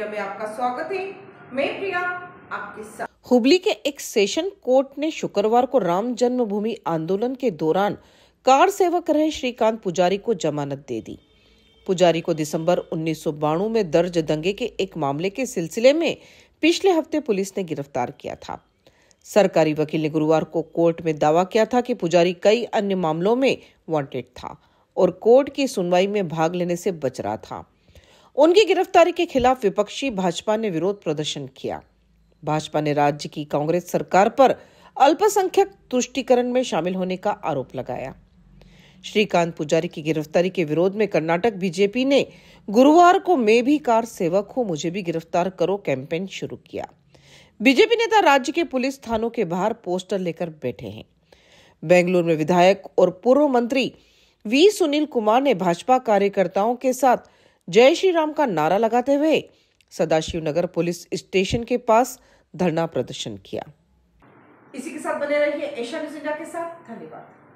media में आपका स्वागत है मैं प्रिया आपके साथ हुबली के एक सेशन कोर्ट ने शुक्रवार को राम जन्मभूमि आंदोलन के दौरान कार सेवक रहे श्रीकांत पुजारी को जमानत दे दी पुजारी को दिसंबर उन्नीस में दर्ज दंगे के एक मामले के सिलसिले में पिछले हफ्ते पुलिस ने गिरफ्तार किया था सरकारी वकील ने गुरुवार को कोर्ट में दावा किया था कि पुजारी कई अन्य मामलों में वांटेड था और कोर्ट की सुनवाई में भाग लेने से बच रहा था उनकी गिरफ्तारी के खिलाफ विपक्षी भाजपा ने विरोध प्रदर्शन किया भाजपा ने राज्य की कांग्रेस सरकार पर अल्पसंख्यक तुष्टिकरण में शामिल होने का आरोप लगाया श्रीकांत पुजारी की गिरफ्तारी के विरोध में कर्नाटक बीजेपी ने गुरुवार को मैं भी कार सेवक हूं मुझे भी गिरफ्तार करो कैंपेन शुरू किया बीजेपी नेता राज्य के पुलिस थानों के बाहर पोस्टर लेकर बैठे हैं बेंगलुरु में विधायक और पूर्व मंत्री वी सुनील कुमार ने भाजपा कार्यकर्ताओं के साथ जय श्री राम का नारा लगाते हुए सदाशिवनगर पुलिस स्टेशन के पास धरना प्रदर्शन किया इसी के साथ बने रहिए एशिया न्यूज इंडिया के साथ धन्यवाद